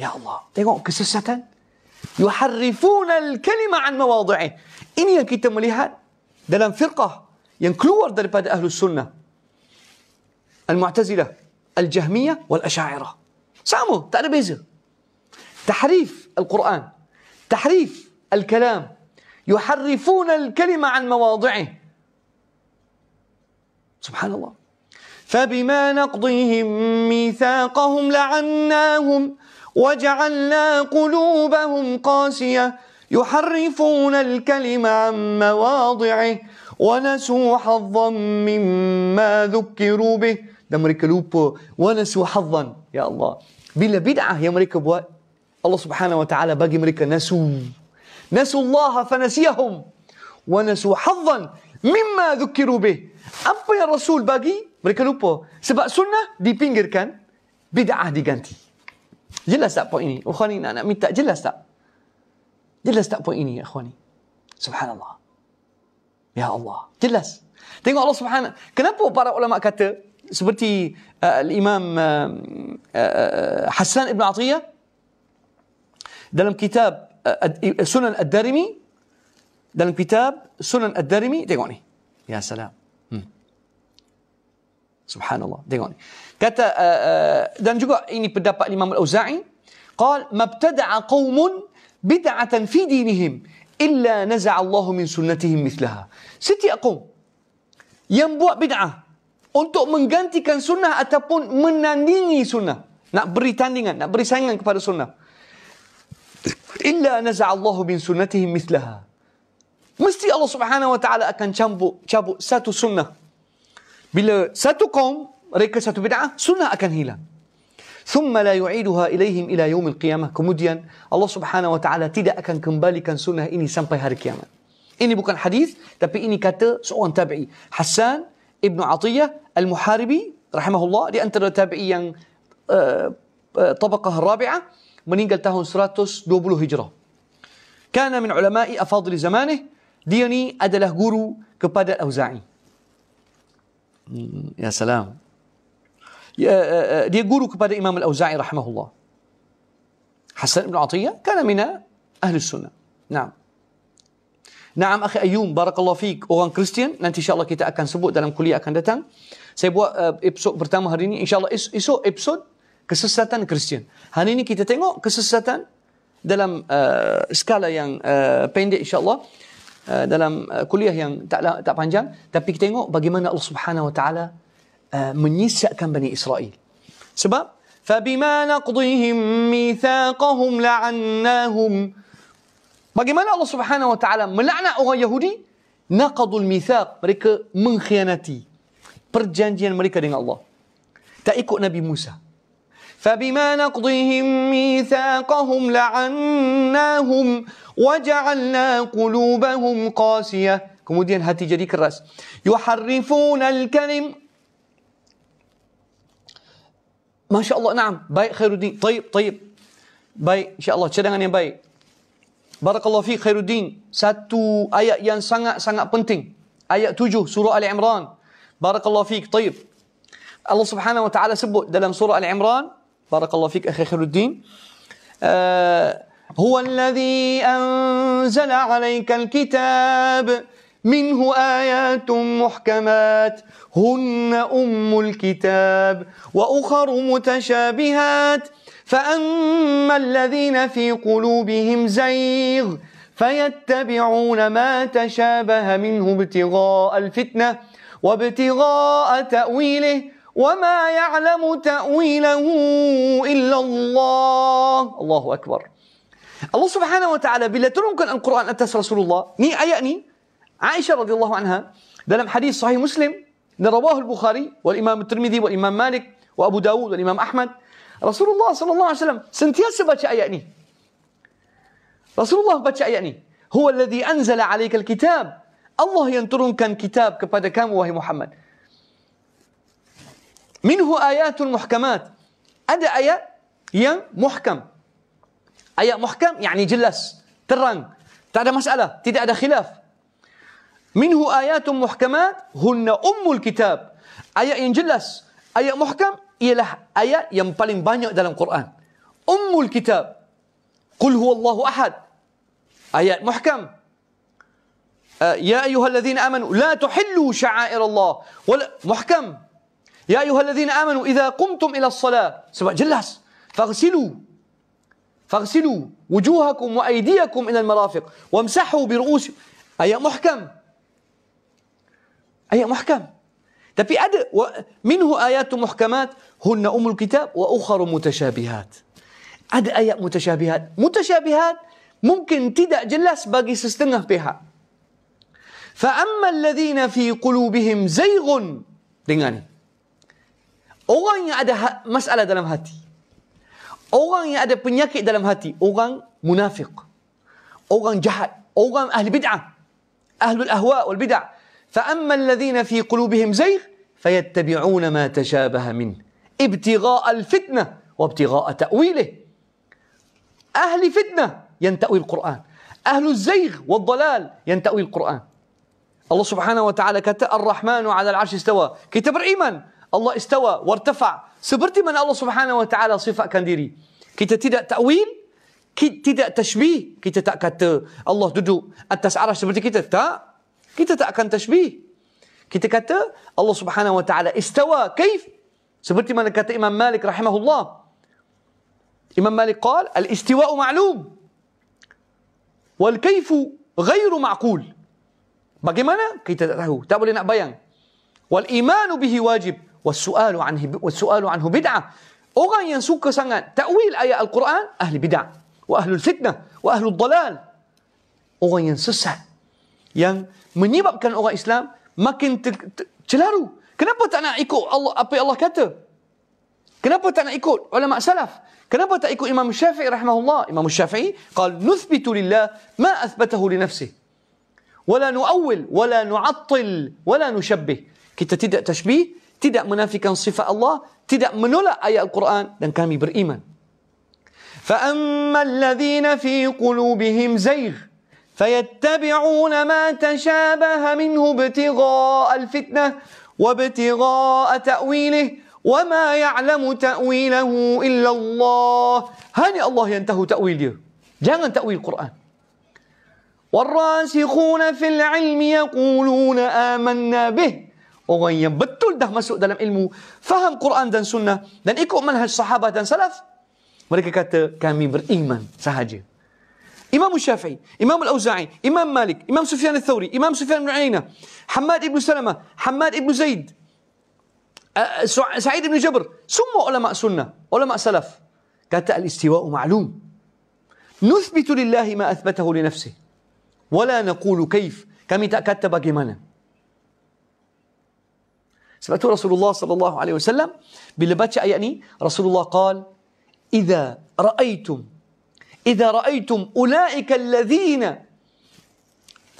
Ya Allah. Tengok kesesatan. Yuharrifuna al-kalima an mawadu'i. Ini yang kita melihat dalam firqah yang keluar daripada Ahlus Sunnah. Al-Mu'tazilah. Al-Jahmiyah. Wal-Asha'irah. Sama. Tak ada beza. Tahrif. القرآن تحريف الكلام يحرفون الكلمة عن مواضعه سبحان الله فبما نقضهم ميثاقهم لعناهم وجعلنا قلوبهم قاسية يحرفون الكلم عن مواضعه ونسوا حظا مما ذكروا به ده ونسوا حظا يا الله بلا بدعة يا mereka الله سبحانه وتعالى باقي امريكا نسوا نسوا الله فنسيهم ونسوا حظا مما ذكروا به أبا يا رسول باقي امريكا لوبو سبق سنة دي بينجر كان بدعة دي جانتي جلس تأبو بويني أخواني أنا ميتا جلس تأ جلس تأبو بويني يا أخواني سبحان الله يا الله جلس تنقل الله سبحانه كنبو برا علماء كتب seperti آه، الامام آه، آه، حسان ابن عطيه dalam kitab uh, uh, Sunan Ad-Darimi dalam kitab Sunan Ad-Darimi tengok ni. Ya salam. Hmm. Subhanallah. Tengok ni. Kata uh, uh, dan juga ini pendapat Imam Al-Auza'i, qal mabtada'a qaumun bid'atan fi dinihim illa naza' Allah min sunnatihim mithlaha. Setiap kaum yang buat bid'ah untuk menggantikan sunnah ataupun menandingi sunnah. Nak beri tandingan, nak beri saingan kepada sunnah. إلا نزع الله من سنتهم مثلها Mesti Allah subhanahu wa ta'ala akan cambuk, cabut satu sunnah. Bila satu kaum, mereka satu bid'ah, sunnah akan hilang. ثُمَّ لَا يُعِيدُهَا إِلَيْهِمْ إِلَى يَوْمِ الْقِيَامَةِ Kemudian Allah subhanahu wa ta'ala tidak akan kembalikan sunnah ini sampai hari kiamat. Ini bukan hadis, tapi ini kata seorang tabi'i. Hassan ibn Atiyah al-Muharibi, rahimahullah, di antara tabi'i yang uh, uh, tabaqah rabi'ah. meninggal tahun 120 Hijrah. Kana min ulama'i afadli zamanih. Dia ni adalah guru kepada Al-Auza'i. ya salam. Ya, dia guru kepada Imam Al-Auza'i rahmahullah. Hasan ibn Atiyah kana mina ahli sunnah. Naam. Naam akhi Ayyum, barakallahu fiik. Orang Kristian, nanti insyaAllah kita akan sebut dalam kuliah akan datang. Saya buat uh, episod pertama hari ini. InsyaAllah esok episod kesesatan Kristian. Hari ini kita tengok kesesatan dalam uh, skala yang uh, pendek insya-Allah uh, dalam uh, kuliah yang tak tak panjang tapi kita tengok bagaimana Allah Subhanahu Wa Taala uh, menyisakan Bani Israel. Sebab فبما نقضيهم ميثاقهم لعناهم Bagaimana Allah Subhanahu wa taala melaknat orang Yahudi? Naqadul mithaq, mereka mengkhianati perjanjian mereka dengan Allah. Tak ikut Nabi Musa. فبما نقضهم ميثاقهم لعناهم وجعلنا قلوبهم قاسية kemudian hati jadi keras يحرفون الكلم ما شاء الله نعم بايك خير الدين طيب طيب بايك إن شاء الله cadangan yang baik Barakallahu fi Khairuddin satu ayat yang sangat-sangat penting ayat 7 surah Al Imran Barakallahu fi Taib Allah Subhanahu wa taala sebut dalam surah Al Imran بارك الله فيك أخي خير الدين آه هو الذي أنزل عليك الكتاب منه آيات محكمات هن أم الكتاب وأخر متشابهات فأما الذين في قلوبهم زيغ فيتبعون ما تشابه منه ابتغاء الفتنة وابتغاء تأويله وما يعلم تأويله إلا الله الله أكبر الله سبحانه وتعالى بلا ترمك أن القرآن أتس رسول الله ني أيأني عائشة رضي الله عنها دلم حديث صحيح مسلم رواه البخاري والإمام الترمذي والإمام مالك وأبو داود والإمام أحمد رسول الله صلى الله عليه وسلم سنتياس باتش أيأني رسول الله باتش أيأني هو الذي أنزل عليك الكتاب الله ينترون كان كتاب كبدا كام وهي محمد Minhu ayatul muhkamat. Ada ayat yang muhkam. Ayat muhkam yakni jelas, terang. Tak ada masalah, tidak ada khilaf. Minhu ayatul muhkamat hunna ummul kitab. Ayat yang jelas, ayat muhkam ialah ayat yang paling banyak dalam Quran. Ummul kitab. Qul huwallahu ahad. Ayat muhkam. يا أيها الذين آمنوا لا تحلوا شعائر الله ولا محكم يا أيها الذين آمنوا إذا قمتم إلى الصلاة سبع جلس فاغسلوا فاغسلوا وجوهكم وأيديكم إلى المرافق وامسحوا برؤوس أي محكم أي محكم تبي أد منه آيات محكمات هن أم الكتاب وأخر متشابهات أد أي متشابهات متشابهات ممكن تدع جلس باقي سستنه بها فأما الذين في قلوبهم زيغ دنغاني Orang yang ada masalah dalam hati. Orang yang ada penyakit dalam hati. Orang munafik. Orang jahat. Orang ahli bid'ah. Ahlul ahwa wal bid'ah. فأما الذين في قلوبهم زيغ فيتبعون ما تشابه من ابتغاء الفتنة وابتغاء تأويله أهل فتنة ينتأوي القرآن أهل الزيغ والضلال ينتأوي القرآن الله سبحانه وتعالى كتأ الرحمن على العرش استوى كتاب الإيمان الله استوى وارتفع سبرتي من الله سبحانه وتعالى صفة كنديري كي تتدى تأويل كي تتدى تشبيه كي تأكد الله دودو أتس عرش سبرتي كي تتا كي تأكد تشبيه كي كتا الله سبحانه وتعالى استوى كيف سبرتي من كتا إمام مالك رحمه الله إمام مالك قال الاستواء معلوم والكيف غير معقول Bagaimana kita tak tahu? Tak boleh nak bayang. Wal iman bihi wajib. والسؤال عنه والسؤال عنه بدعة orang yang suka sangat takwil ayat Al-Quran ahli bid'ah wa ahlul fitnah wa ahlul dalal orang yang sesat yang menyebabkan orang Islam makin ter, ter, celaru kenapa tak nak ikut Allah apa yang Allah kata kenapa tak nak ikut ulama salaf kenapa tak ikut Imam Syafi'i rahimahullah Imam Syafi'i qal nuthbitu lillah ma athbatahu li nafsihi ولا نؤول ولا نعطل ولا نشبه kita tidak tashbih tidak menafikan sifat Allah, tidak menolak ayat Al-Quran dan kami beriman. فَأَمَّا الَّذِينَ فِي قُلُوبِهِمْ زَيْغ فَيَتَّبِعُونَ مَا تَشَابَهَ مِنْهُ ابْتِغَاءَ الْفِتْنَةِ وَابْتِغَاءَ تَأْوِيلِهِ وَمَا يَعْلَمُ تَأْوِيلَهُ إِلَّا اللَّهِ Hanya Allah yang tahu ta'wil dia. Jangan takwil Quran. وَالرَّاسِخُونَ فِي الْعِلْمِ يَقُولُونَ آمَنَّا بِهِ orang yang betul dah masuk dalam ilmu, faham Quran dan sunnah dan ikut manhaj sahabat dan salaf, mereka kata kami beriman sahaja. Imam Syafi'i, Imam Al-Auza'i, Imam Malik, Imam Sufyan Al-Thawri, Imam Sufyan bin Uyainah, Hamad ibn Salamah, Hamad ibn Zaid, uh, Sa'id ibn Jabr, semua ulama sunnah, ulama salaf. Kata al-istiwa'u ma'lum. Nuthbitu lillahi ma athbatahu li nafsih. Wala naqulu kaif. Kami tak kata bagaimana. سمعت رسول الله صلى الله عليه وسلم bila يعني رسول الله قال إذا رأيتم إذا رأيتم أولئك الذين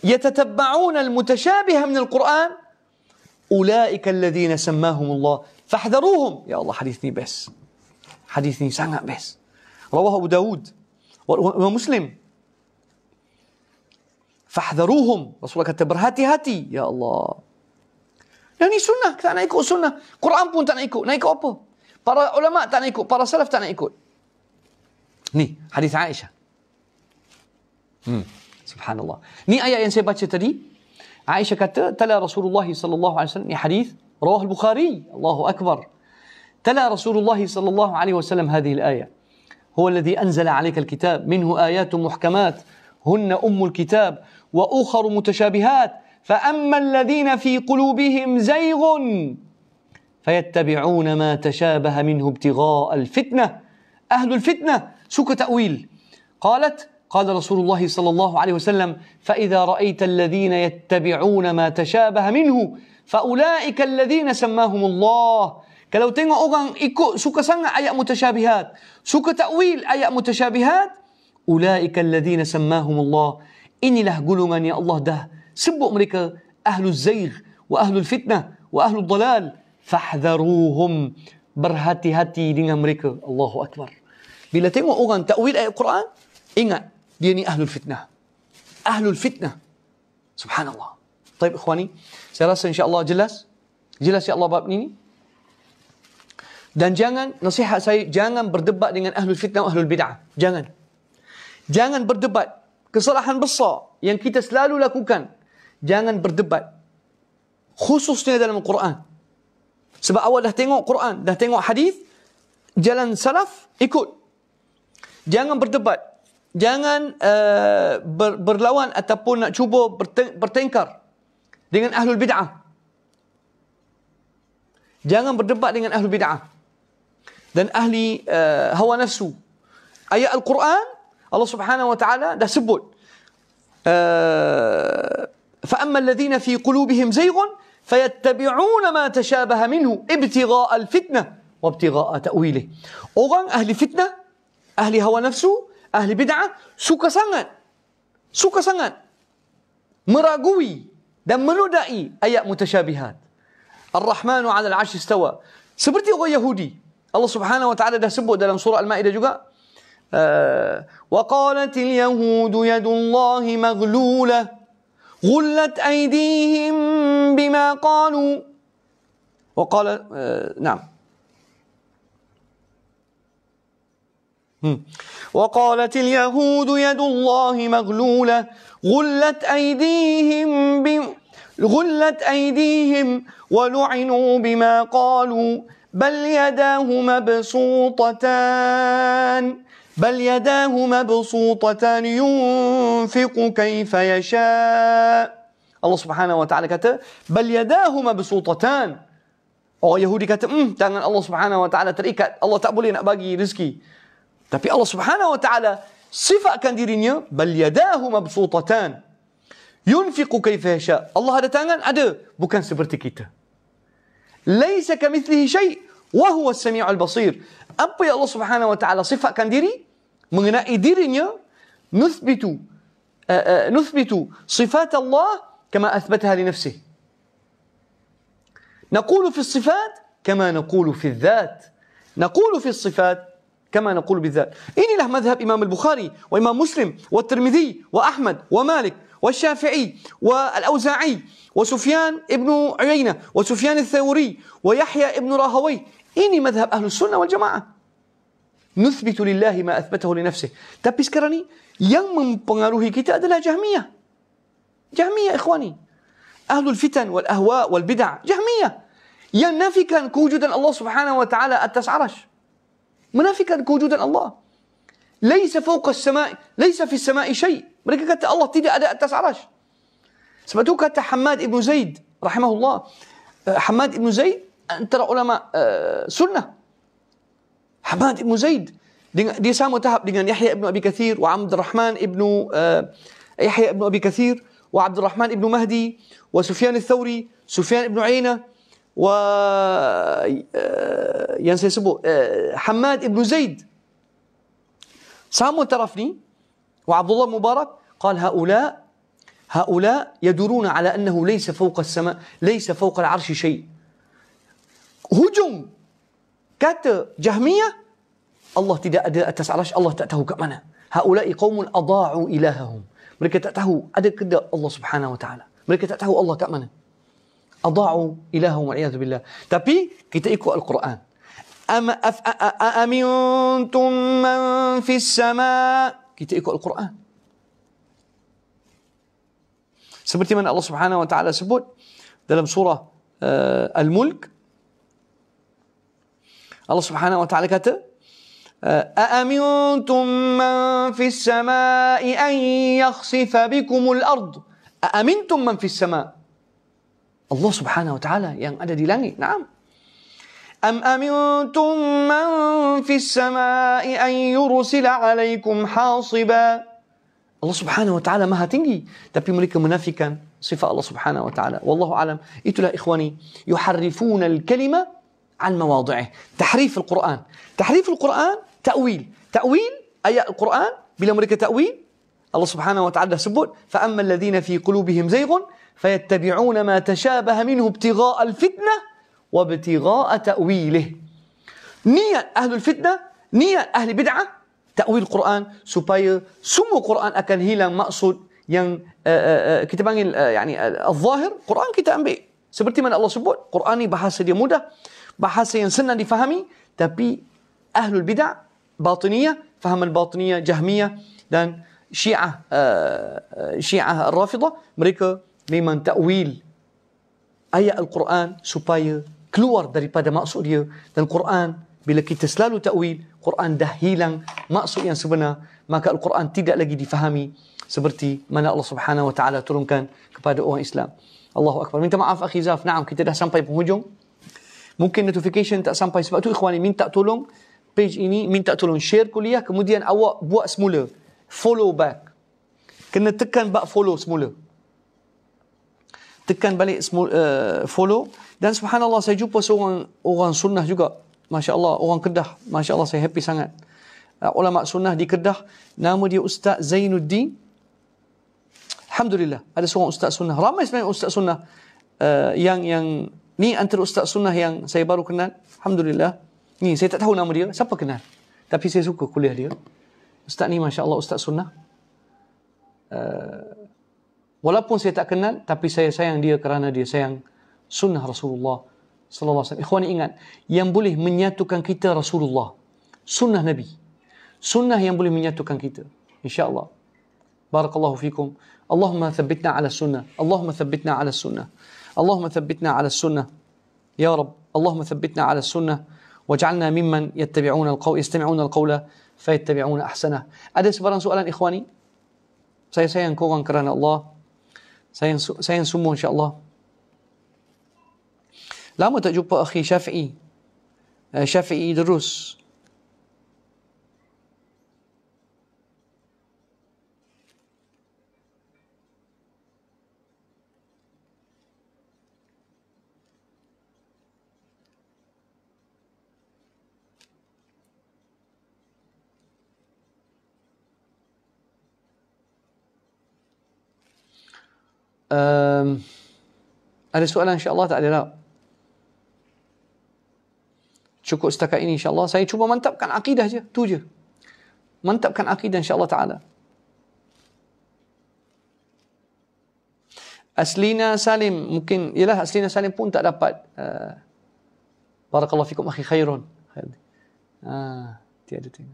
يتتبعون المتشابه من القرآن أولئك الذين سماهم الله فاحذروهم يا الله حديثني بس حديثني سنة بس رواه أبو داود ومسلم فاحذروهم الله كتب هاتي هاتي يا الله Yang ni sunnah. Kita nak ikut sunnah. Quran pun tak nak ikut. Nak ikut apa? Para ulama tak nak ikut. Para salaf tak nak ikut. Ni hadis Aisyah. Hmm. Subhanallah. Ni ayat yang saya baca tadi. Aisyah kata, Tala Rasulullah sallallahu alaihi wasallam. Ni hadis. Rawah al-Bukhari. Allahu Akbar. تلا رسول الله صلى الله عليه وسلم هذه الآية هو الذي أنزل عليك الكتاب منه آيات محكمات هن أم الكتاب وأخر متشابهات فأما الذين في قلوبهم زيغ فيتبعون ما تشابه منه ابتغاء الفتنة أهل الفتنة سوك تأويل قالت قال رسول الله صلى الله عليه وسلم فإذا رأيت الذين يتبعون ما تشابه منه فأولئك الذين سماهم الله Kalau tengok orang ikut suka sangat ayat mutasyabihat, suka takwil ayat mutasyabihat, ulaika alladhina sammahumullah. Inilah gulungan yang Allah dah sebut mereka ahlu zaygh wa ahlu fitnah wa ahlu dalal fahdharuhum berhati-hati dengan mereka Allahu akbar bila tengok orang takwil ayat Quran ingat dia ni ahlu fitnah ahlu fitnah subhanallah طيب اخواني saya rasa insyaallah jelas jelas ya Allah bab ini dan jangan nasihat saya jangan berdebat dengan ahlu fitnah ahlu bid'ah jangan jangan berdebat kesalahan besar yang kita selalu lakukan jangan berdebat. Khususnya dalam Quran. Sebab awak dah tengok Quran, dah tengok hadis, jalan salaf ikut. Jangan berdebat. Jangan uh, ber, berlawan ataupun nak cuba bertengkar dengan ahlul bid'ah. Jangan berdebat dengan ahlul bid'ah. Dan ahli uh, hawa nafsu. Ayat Al-Quran Allah Subhanahu wa taala dah sebut uh, فأما الذين في قلوبهم زيغ فيتبعون ما تشابه منه ابتغاء الفتنة وابتغاء تأويله أغن أهل فتنة أهل هوى نفسه أهل بدعة سوكا سنغن سوكا سنغن مراقوي دم منودائي أيات متشابهات الرحمن على العرش استوى سبرتي هو يهودي الله سبحانه وتعالى ده سبه ده سورة المائدة جوغا وقالت اليهود يد الله مغلوله غلت أيديهم بما قالوا وقال آه نعم وقالت اليهود يد الله مغلولة غلت أيديهم بما غلت أيديهم ولعنوا بما قالوا بل يداه مبسوطتان بل يداه مبسوطتان ينفق كيف يشاء الله سبحانه وتعالى كتب بل يداه مبسوطتان mabsutatan Orang Yahudi kata hmm tangan Allah Subhanahu wa taala terikat Allah tak boleh nak bagi rezeki tapi Allah Subhanahu wa taala sifatkan dirinya bal yadahu mabsutatan yunfiqu kayfa yasha Allah ada tangan ada bukan seperti kita Laisa kamithlihi syai' wa huwa as-sami'ul basir apa yang Allah Subhanahu wa taala sifatkan diri mengenai dirinya nuthbitu eh, eh, nuthbitu sifat Allah كما أثبتها لنفسه نقول في الصفات كما نقول في الذات نقول في الصفات كما نقول بالذات إني له مذهب إمام البخاري وإمام مسلم والترمذي وأحمد ومالك والشافعي والأوزاعي وسفيان ابن عيينة وسفيان الثوري ويحيى ابن راهوي إني مذهب أهل السنة والجماعة nuthbitu lillahi ma athbatahu li nafsih. Tapi sekarang ni yang mempengaruhi kita adalah Jahmiyah. Jahmiyah ikhwani. Ahlul fitan wal ahwa wal bid'ah. Jahmiyah. Yang nafikan kewujudan Allah Subhanahu wa taala atas arasy. Menafikan kewujudan Allah. Laisa fawqa as-sama' laisa fi as-sama'i syai'. Mereka kata Allah tidak ada atas arash Sebab tu kata Hamad ibn Zaid rahimahullah. Hamad ibn Zaid antara ulama uh, sunnah حماد بن زيد dia sama tahap dengan Yahya ibn Abi Kathir wa Abdurrahman ibn uh, Yahya ibn Abi Kathir wa Abdurrahman ibn Mahdi wa Sufyan al-Thawri Sufyan ibn Uyainah و yang saya sebut Hamad ibn Zaid sama taraf ni wa Abdullah Mubarak قال هؤلاء هؤلاء يدورون على انه ليس فوق السماء ليس فوق العرش شيء هجوم Kata Jahmiyah, Allah tidak ada atas arasy Allah tak tahu kat mana. Haulai qaumun adaa'u ilahahum. Mereka tak tahu ada ke tak Allah Subhanahu Wa Taala. Mereka tak tahu Allah kat mana. Adha'u ilahahum wal billah. Tapi kita ikut Al-Quran. Am amintum man fis sama. Kita ikut Al-Quran. Seperti mana Allah Subhanahu Wa Taala sebut dalam surah uh, Al-Mulk الله سبحانه وتعالى كاتب آه، أأمنتم من في السماء أن يخسف بكم الأرض أأمنتم من في السماء الله سبحانه وتعالى يعني أدى دي لاني نعم أم أمنتم من في السماء أن يرسل عليكم حاصبا الله سبحانه وتعالى ما هتنجي تبي ملك منافكا صفة الله سبحانه وتعالى والله أعلم إتلا إخواني يحرفون الكلمة عن مواضعه تحريف القرآن تحريف القرآن تأويل تأويل أي القرآن بالأمريكا تأويل الله سبحانه وتعالى سبون فأما الذين في قلوبهم زيغ فيتبعون ما تشابه منه ابتغاء الفتنة وابتغاء تأويله نية أهل الفتنة نية أهل بدعة تأويل القرآن supaya سمو قرآن أكان هيلا مقصود yang uh, uh, kita panggil uh, yani uh, al-zahir Quran kita ambil seperti mana Allah sebut Quran ni bahasa dia mudah bahasa yang senang difahami tapi ahlul bidah batiniyah faham al-batiniyah jahmiyah dan syiah uh, syiah rafidah mereka memang takwil ayat al-Quran supaya keluar daripada maksud dia dan Quran bila kita selalu takwil Quran dah hilang maksud yang sebenar maka al-Quran tidak lagi difahami seperti mana Allah Subhanahu wa taala turunkan kepada orang Islam Allahu akbar minta maaf akhi Zaf na'am kita dah sampai penghujung mungkin notification tak sampai sebab tu ikhwani minta tolong page ini minta tolong share kuliah kemudian awak buat semula follow back kena tekan bak follow semula tekan balik semula, uh, eh, follow dan subhanallah saya jumpa seorang orang sunnah juga Masya Allah, orang Kedah. Masya Allah, saya happy sangat. Uh, ulama sunnah di Kedah. Nama dia Ustaz Zainuddin. Alhamdulillah, ada seorang Ustaz sunnah. Ramai sebenarnya Ustaz sunnah uh, yang yang Ni antara ustaz sunnah yang saya baru kenal. Alhamdulillah. Ni saya tak tahu nama dia. Siapa kenal? Tapi saya suka kuliah dia. Ustaz ni Masya Allah ustaz sunnah. Uh, walaupun saya tak kenal. Tapi saya sayang dia kerana dia sayang sunnah Rasulullah. Sallallahu Alaihi Wasallam. Ikhwan ingat. Yang boleh menyatukan kita Rasulullah. Sunnah Nabi. Sunnah yang boleh menyatukan kita. InsyaAllah. Barakallahu fikum. Allahumma thabbitna ala sunnah. Allahumma thabbitna ala sunnah. اللهم ثبتنا على السنة يا رب اللهم ثبتنا على السنة واجعلنا ممن يتبعون القول يستمعون القول فيتبعون أحسنه أدس بران سؤالا إخواني سيسين كوغان كران الله سين سمو إن شاء الله لا متجب أخي شافعي شافعي دروس Um, ada soalan insyaAllah tak ada lah. Cukup setakat ini Allah. Saya cuba mantapkan akidah je. tu je. Mantapkan akidah Allah ta'ala. Aslina Salim mungkin ialah Aslina Salim pun tak dapat uh, Barakallahu fikum akhi khairun. Ah, tiada tiada.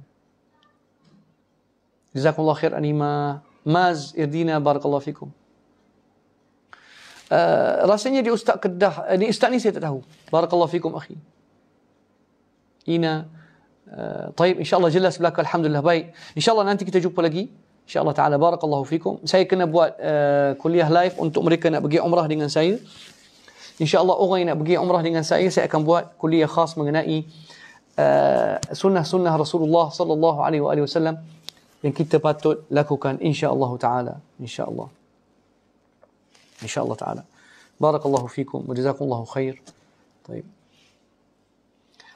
Jazakumullah khair anima. Maz irdina barakallahu fikum. Eh, rasanya dia ustaz kedah eh, ni ustaz ni saya tak tahu barakallahu fikum akhi ina uh, eh, طيب insyaallah jelas belaka alhamdulillah baik insyaallah nanti kita jumpa lagi insyaallah taala barakallahu fikum saya kena buat uh, kuliah live untuk mereka nak pergi umrah dengan saya insyaallah orang yang nak pergi umrah dengan saya saya akan buat kuliah khas mengenai uh, sunnah-sunnah Rasulullah sallallahu alaihi wasallam yang kita patut lakukan insyaallah taala insyaallah إن شاء الله تعالى بارك الله فيكم وجزاكم الله خير طيب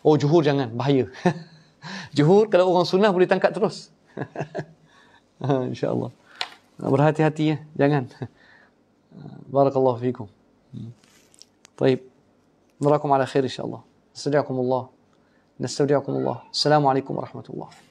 او oh, جهور jangan, bahaya. جهور *laughs* kalau orang sunnah boleh tangkap terus. الله *laughs* ah, Berhati-hati ya, jangan. الله فيكم طيب نراكم على خير إن شاء الله نستودعكم الله نستودعكم الله السلام عليكم ورحمة الله